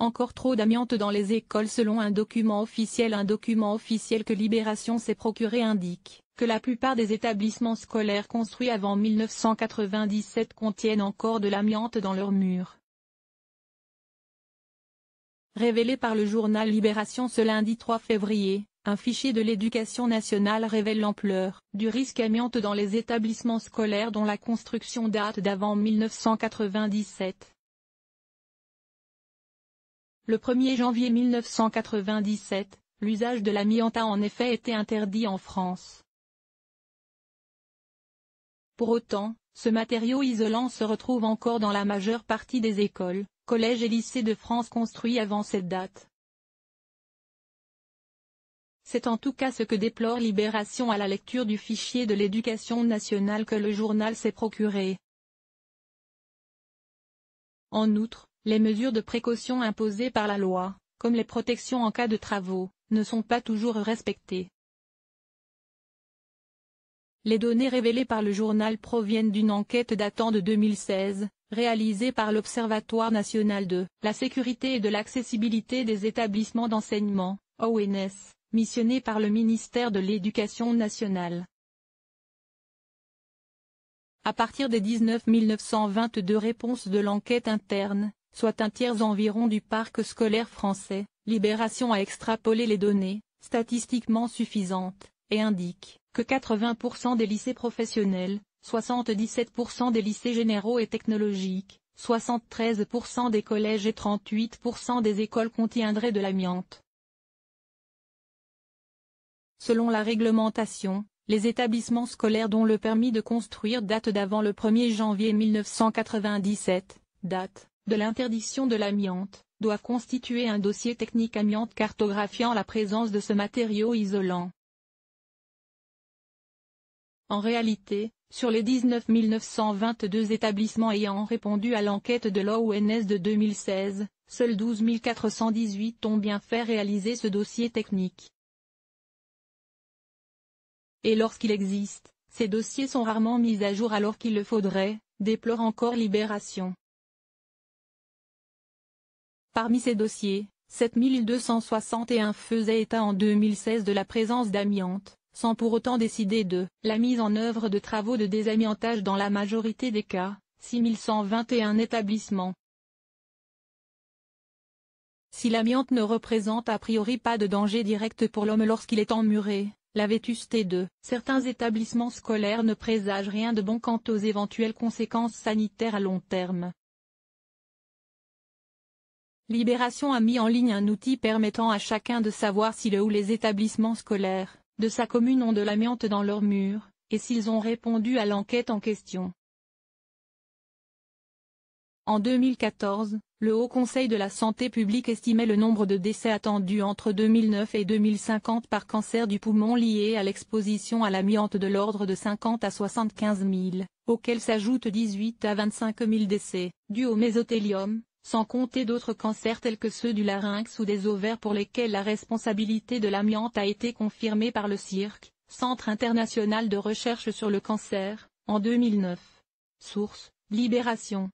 Encore trop d'amiante dans les écoles selon un document officiel Un document officiel que Libération s'est procuré indique que la plupart des établissements scolaires construits avant 1997 contiennent encore de l'amiante dans leurs murs. Révélé par le journal Libération ce lundi 3 février, un fichier de l'éducation nationale révèle l'ampleur du risque amiante dans les établissements scolaires dont la construction date d'avant 1997. Le 1er janvier 1997, l'usage de l'amiante a en effet été interdit en France. Pour autant, ce matériau isolant se retrouve encore dans la majeure partie des écoles, collèges et lycées de France construits avant cette date. C'est en tout cas ce que déplore Libération à la lecture du fichier de l'éducation nationale que le journal s'est procuré. En outre, les mesures de précaution imposées par la loi, comme les protections en cas de travaux, ne sont pas toujours respectées. Les données révélées par le journal proviennent d'une enquête datant de 2016, réalisée par l'Observatoire national de la sécurité et de l'accessibilité des établissements d'enseignement, ONS, missionné par le ministère de l'Éducation nationale. À partir des 19 922 réponses de l'enquête interne, soit un tiers environ du parc scolaire français. Libération a extrapolé les données, statistiquement suffisantes, et indique que 80% des lycées professionnels, 77% des lycées généraux et technologiques, 73% des collèges et 38% des écoles contiendraient de l'amiante. Selon la réglementation, les établissements scolaires dont le permis de construire date d'avant le 1er janvier 1997, date de l'interdiction de l'amiante, doivent constituer un dossier technique amiante cartographiant la présence de ce matériau isolant. En réalité, sur les 19 922 établissements ayant répondu à l'enquête de l'ONS de 2016, seuls 12 418 ont bien fait réaliser ce dossier technique. Et lorsqu'il existe, ces dossiers sont rarement mis à jour alors qu'il le faudrait, déplore encore Libération. Parmi ces dossiers, 7261 faisaient état en 2016 de la présence d'amiante, sans pour autant décider de la mise en œuvre de travaux de désamiantage dans la majorité des cas, 6121 établissements. Si l'amiante ne représente a priori pas de danger direct pour l'homme lorsqu'il est emmuré, la vétusté de certains établissements scolaires ne présage rien de bon quant aux éventuelles conséquences sanitaires à long terme. Libération a mis en ligne un outil permettant à chacun de savoir si le ou les établissements scolaires de sa commune ont de l'amiante dans leur mur, et s'ils ont répondu à l'enquête en question. En 2014, le Haut Conseil de la Santé publique estimait le nombre de décès attendus entre 2009 et 2050 par cancer du poumon lié à l'exposition à l'amiante de l'ordre de 50 à 75 000, auxquels s'ajoutent 18 à 25 000 décès dus au mésothélium, sans compter d'autres cancers tels que ceux du larynx ou des ovaires pour lesquels la responsabilité de l'amiante a été confirmée par le CIRC, Centre international de recherche sur le cancer, en 2009. Source, Libération.